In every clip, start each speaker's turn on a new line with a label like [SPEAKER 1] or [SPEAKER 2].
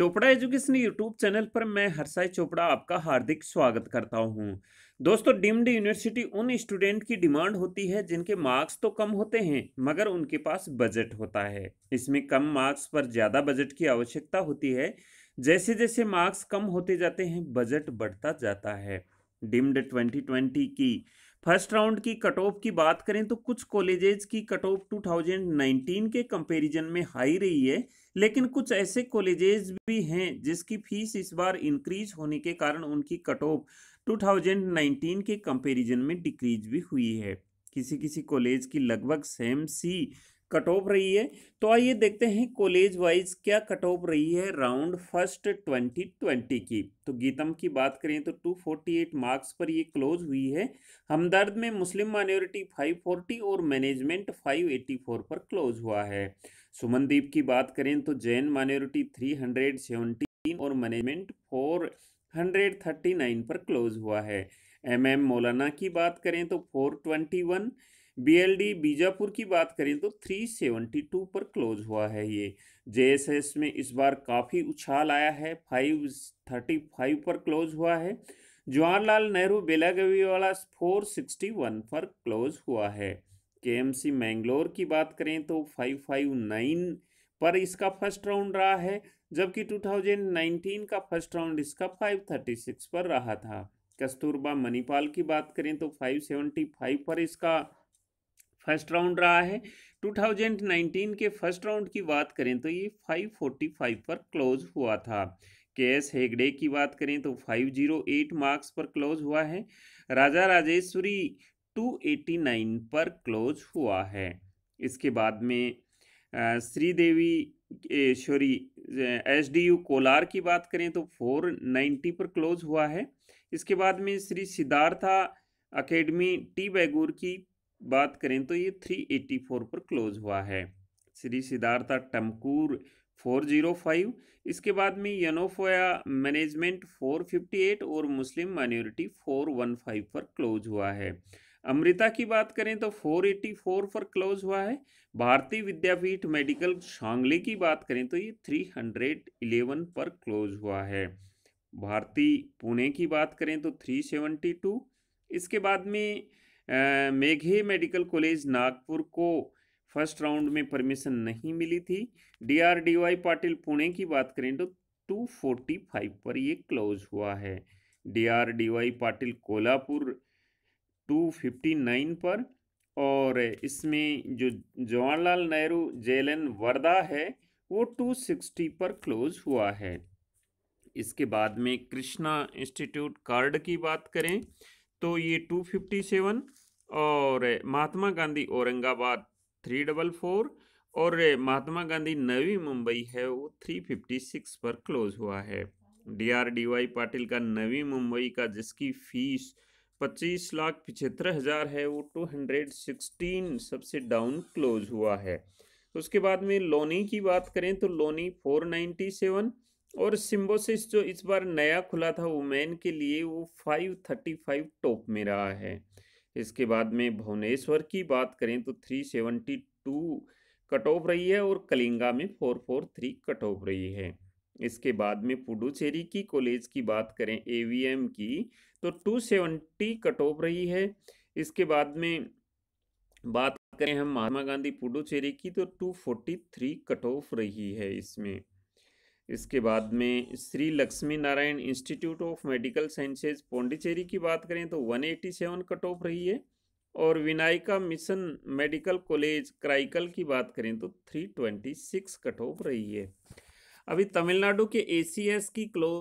[SPEAKER 1] Chopra education YouTube channel पर मैं हरसाई चोपड़ा आपका हार्दिक स्वागत करता हूं। दोस्तों डिम्ड यूनिवर्सिटी उन स्टूडेंट की डिमांड होती है जिनके मार्क्स तो कम होते हैं मगर उनके पास बजट होता है इसमें कम मार्क्स पर ज़्यादा बजट की आवश्यकता होती है जैसे जैसे मार्क्स कम होते जाते हैं बजट बढ़ता जाता है डिम्ड ट्वेंटी की फर्स्ट राउंड की कट ऑफ की बात करें तो कुछ कॉलेजेज की कट ऑफ 2019 के कंपैरिजन में हाई रही है लेकिन कुछ ऐसे कॉलेजेज भी हैं जिसकी फीस इस बार इंक्रीज होने के कारण उनकी कट ऑफ 2019 के कंपैरिजन में डिक्रीज भी हुई है किसी किसी कॉलेज की लगभग सेम सी कट ऑफ रही है तो आइए देखते हैं कॉलेज वाइज क्या कट ऑफ रही है राउंड फर्स्ट ट्वेंटी ट्वेंटी की तो गीतम की बात करें तो टू फोर्टी एट मार्क्स पर ये क्लोज हुई है हमदर्द में मुस्लिम माइनॉरिटी फाइव फोर्टी और मैनेजमेंट फाइव एट्टी फोर पर क्लोज हुआ है सुमनदीप की बात करें तो Jain minority three hundred seventeen और management four hundred thirty nine पर क्लोज हुआ है एम एम मौलाना की बात करें तो four twenty one BLD Bijapur की बात करें तो 372 पर क्लोज हुआ है ये जेएसएस में इस बार काफ़ी उछाल आया है 535 पर क्लोज हुआ है जवाहरलाल नेहरू बेलागवी वाला 461 पर क्लोज हुआ है केएमसी मैंगलोर की बात करें तो 559 पर इसका फर्स्ट राउंड रहा है जबकि 2019 का फर्स्ट राउंड इसका 536 पर रहा था कस्तूरबा मणिपाल की बात करें तो 575 पर इसका फर्स्ट राउंड रहा है 2019 के फर्स्ट राउंड की बात करें तो ये 545 पर क्लोज हुआ था के एस हेगडे की बात करें तो 508 मार्क्स पर क्लोज हुआ है राजा राजेश्वरी 289 पर क्लोज हुआ है इसके बाद में Sridevi sorry S D U Kolar की बात करें तो 490 पर क्लोज हुआ है इसके बाद में श्री सिद्धार्था अकेडमी टी बैगूर की बात करें तो ये 384 पर क्लोज हुआ है श्री सिद्धार्था टमकूर 405 इसके बाद में यनोफोया मैनेजमेंट 458 और मुस्लिम माइनॉरिटी 415 पर क्लोज हुआ है अमृता की बात करें तो 484 पर क्लोज हुआ है भारतीय विद्यापीठ मेडिकल शांगली की बात करें तो ये 311 पर क्लोज हुआ है भारती पुणे की बात करें तो 372 इसके बाद में मेघे मेडिकल कॉलेज नागपुर को फर्स्ट राउंड में परमिशन नहीं मिली थी D R D Y Patil Pune की बात करें तो 245 पर ये क्लोज हुआ है D R D Y Patil Kolhapur 259 पर और इसमें जो जवाहरलाल नेहरू जेलन वर्दा है वो 260 पर क्लोज हुआ है इसके बाद में कृष्णा इंस्टीट्यूट कार्ड की बात करें तो ये टू फिफ्टी सेवन और Mahatma Gandhi Aurangabad three double four और महात्मा गांधी नवी मुंबई है वो थ्री फिफ्टी सिक्स पर क्लोज हुआ है D R D Y Patil का नवी मुंबई का जिसकी फीस पच्चीस लाख पिछहत्तर हज़ार है वो टू हंड्रेड सिक्सटीन सबसे डाउन क्लोज हुआ है उसके बाद में लोनी की बात करें तो लोनी फोर नाइन्टी सेवन और सिम्बोसिस जो इस बार नया खुला था वुमेन के लिए वो 535 टॉप में रहा है इसके बाद में भुवनेश्वर की बात करें तो 372 कट ऑफ रही है और कलिंगा में 443 कट ऑफ रही है इसके बाद में पुडुचेरी की कॉलेज की बात करें एवीएम की तो 270 कट ऑफ रही है इसके बाद में बात करें हम महात्मा गांधी पुडुचेरी की तो 243 कट ऑफ रही है इसमें इसके बाद में Shri Lakshmi Narayan institute of medical sciences Pondicherry की बात करें तो 187 कट ऑफ रही है और Vinayaka mission medical college Karaikal की बात करें तो 326 कट ऑफ रही है अभी तमिलनाडु के ए की क्लो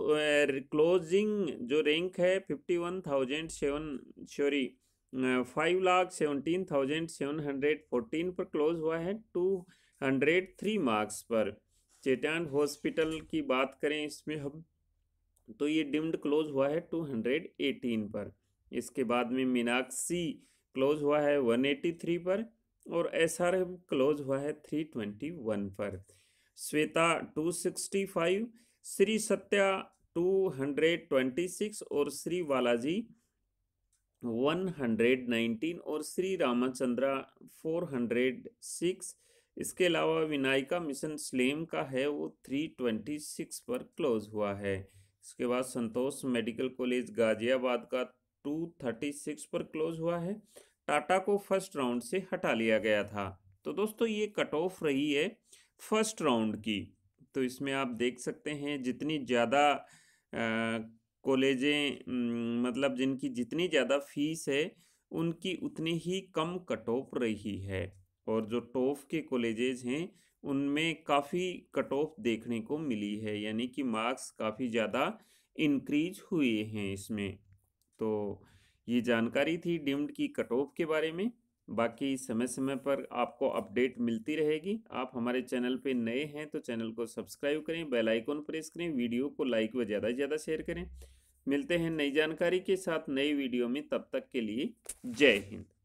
[SPEAKER 1] क्लोजिंग जो रैंक है fifty one thousand seven sorry five lakh seventeen thousand seven hundred fourteen पर क्लोज हुआ है टू हंड्रेड थ्री मार्क्स पर चेतान हॉस्पिटल की बात करें इसमें हम तो ये डिम्ड क्लोज हुआ है टू हंड्रेड एटीन पर इसके बाद में मीनाक्षी क्लोज हुआ है वन एटी थ्री पर और एस आर एम क्लोज हुआ है थ्री ट्वेंटी वन पर Shweta two sixty five Shri Satya two hundred twenty six और Shri Balaji one hundred nineteen और Shri Ramachandra four hundred six इसके अलावा विनायका मिशन स्लेम का है वो 326 पर क्लोज हुआ है इसके बाद संतोष मेडिकल कॉलेज गाजियाबाद का 236 पर क्लोज हुआ है टाटा को फर्स्ट राउंड से हटा लिया गया था तो दोस्तों ये कट ऑफ रही है फर्स्ट राउंड की तो इसमें आप देख सकते हैं जितनी ज़्यादा कॉलेजें मतलब जिनकी जितनी ज़्यादा फीस है उनकी उतनी ही कम कट ऑफ रही है और जो टॉप के कॉलेजेज हैं उनमें काफ़ी कट ऑफ देखने को मिली है यानी कि मार्क्स काफ़ी ज़्यादा इनक्रीज हुए हैं इसमें तो ये जानकारी थी डिम्ड की कट ऑफ के बारे में बाकी समय समय पर आपको अपडेट मिलती रहेगी आप हमारे चैनल पे नए हैं तो चैनल को सब्सक्राइब करें बेल आइकॉन प्रेस करें वीडियो को लाइक व ज़्यादा से ज़्यादा शेयर करें मिलते हैं नई जानकारी के साथ नई वीडियो में तब तक के लिए जय हिंद